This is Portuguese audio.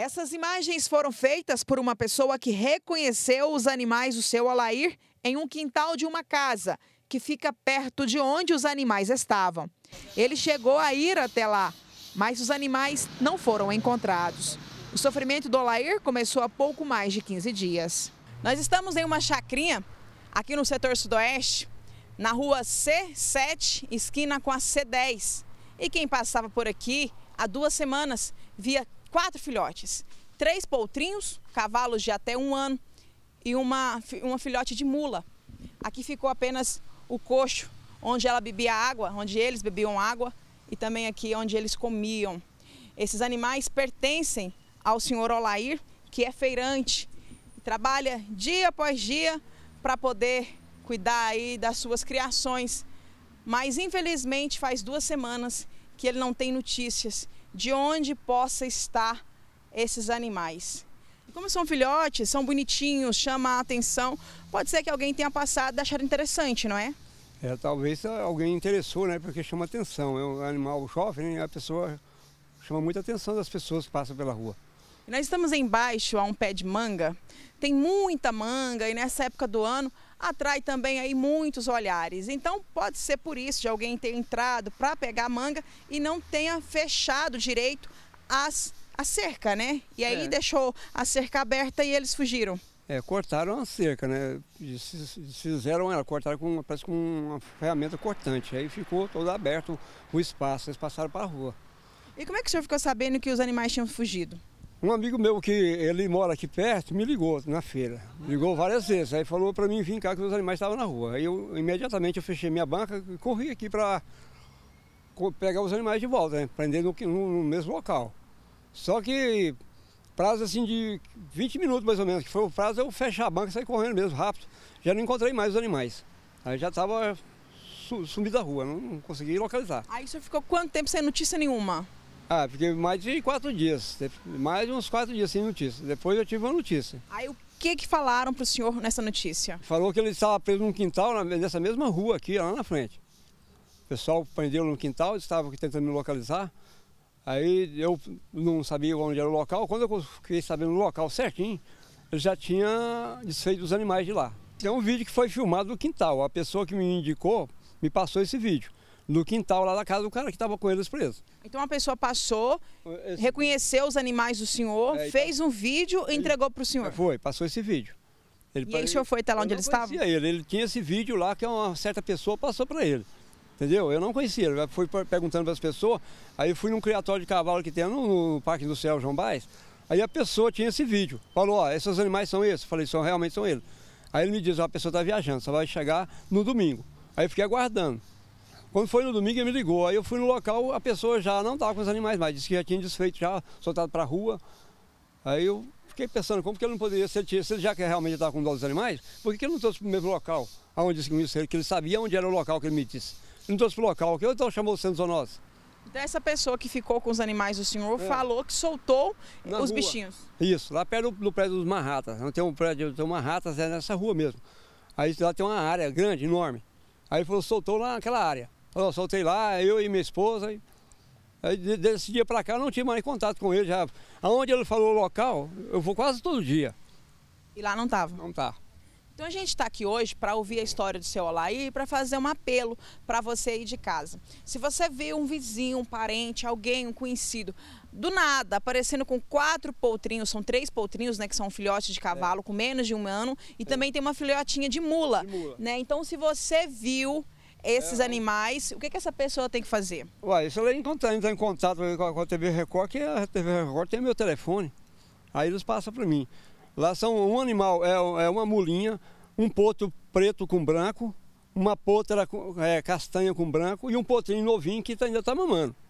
Essas imagens foram feitas por uma pessoa que reconheceu os animais do seu Alair em um quintal de uma casa, que fica perto de onde os animais estavam. Ele chegou a ir até lá, mas os animais não foram encontrados. O sofrimento do Alair começou há pouco mais de 15 dias. Nós estamos em uma chacrinha aqui no setor sudoeste, na rua C7, esquina com a C10. E quem passava por aqui há duas semanas via quatro filhotes, três poltrinhos, cavalos de até um ano e uma, uma filhote de mula. Aqui ficou apenas o coxo, onde ela bebia água, onde eles bebiam água e também aqui onde eles comiam. Esses animais pertencem ao senhor Olair, que é feirante, trabalha dia após dia para poder cuidar aí das suas criações. Mas infelizmente faz duas semanas que ele não tem notícias de onde possa estar esses animais. como são filhotes, são bonitinhos, chama a atenção, pode ser que alguém tenha passado e achado interessante, não é? É, talvez alguém interessou, né? Porque chama atenção. É um animal jovem, né, e a pessoa chama muita atenção das pessoas que passam pela rua. Nós estamos embaixo a um pé de manga. Tem muita manga e nessa época do ano atrai também aí muitos olhares. Então pode ser por isso de alguém ter entrado para pegar a manga e não tenha fechado direito as, a cerca, né? E aí é. deixou a cerca aberta e eles fugiram. É, cortaram a cerca, né? Fizeram ela, cortaram com, parece com uma ferramenta cortante. Aí ficou todo aberto o espaço, eles passaram para a rua. E como é que o senhor ficou sabendo que os animais tinham fugido? Um amigo meu que ele mora aqui perto me ligou na feira, ligou várias vezes, aí falou para mim vir cá que os animais estavam na rua. Aí eu imediatamente eu fechei minha banca e corri aqui para pegar os animais de volta, né? prender no, no, mesmo local. Só que prazo assim de 20 minutos mais ou menos, que foi o prazo, eu fechar a banca e sair correndo mesmo, rápido. Já não encontrei mais os animais. Aí já estava sumido da rua, não, não consegui localizar. Aí o senhor ficou quanto tempo sem notícia nenhuma? Ah, fiquei mais de quatro dias, mais de uns quatro dias sem notícia. Depois eu tive uma notícia. Aí o que que falaram para o senhor nessa notícia? Falou que ele estava preso num quintal nessa mesma rua aqui, lá na frente. O pessoal prendeu no quintal, estava tentando me localizar. Aí eu não sabia onde era o local. Quando eu fiquei sabendo o local certinho, eu já tinha desfeito os animais de lá. Tem um vídeo que foi filmado do quintal. A pessoa que me indicou me passou esse vídeo no quintal lá da casa do cara que estava com eles presos. Então a pessoa passou, esse... reconheceu os animais do senhor, é, então. fez tá... um vídeo e ele... entregou para o senhor. Foi, passou esse vídeo. Ele, e aí o senhor foi até lá onde ele estava? Ele. ele tinha esse vídeo lá que uma certa pessoa passou para ele. Entendeu? Eu não conhecia. Eu fui perguntando para as pessoas. Aí fui num criatório de cavalo que tem no, no Parque Céu João Baez. Aí a pessoa tinha esse vídeo. Falou, ó, esses animais são esses. falei, são realmente são eles. Aí ele me diz, ó, a pessoa está viajando, só vai chegar no domingo. Aí eu fiquei aguardando. Quando foi no domingo, ele me ligou. Aí eu fui no local, a pessoa já não estava com os animais mais, disse que já tinha desfeito, já soltado para a rua. Aí eu fiquei pensando, como que ele não poderia, ser ele, se ele já que realmente estava com dó dos animais, por que, ele não trouxe para o mesmo local, onde disse que ele, sabia onde era o local que ele me disse? Ele não trouxe para o local, que então chamou o centro zoonose. Então essa pessoa que ficou com os animais, o senhor é. falou que soltou Na os rua. bichinhos. Isso, lá perto do, do prédio dos Marratas. Não tem um prédio, tem marratas é nessa rua mesmo. Aí lá tem uma área grande, enorme. Aí ele falou, soltou lá naquela área. Eu soltei lá, eu e minha esposa. Aí desse dia para cá eu não tinha mais contato com ele. Já. Aonde ele falou o local, eu vou quase todo dia. E lá não estava? Não tá. Então a gente está aqui hoje para ouvir a história do seu Olaí e para fazer um apelo para você aí de casa. Se você vê um vizinho, um parente, alguém, um conhecido, do nada aparecendo com quatro poltrinhos, são três poltrinhos, né, que são filhotes de cavalo é. com menos de um ano, e é. também tem uma filhotinha de mula, de mula. Né? Então se você viu esses é. animais, o que, que essa pessoa tem que fazer? Isso se ela entrar em contato com a TV Record, que a TV Record tem meu telefone. Aí eles passam para mim. Lá são um animal, é, é uma mulinha, um potro preto com branco, uma potra é, castanha com branco e um potrinho novinho que tá, ainda está mamando.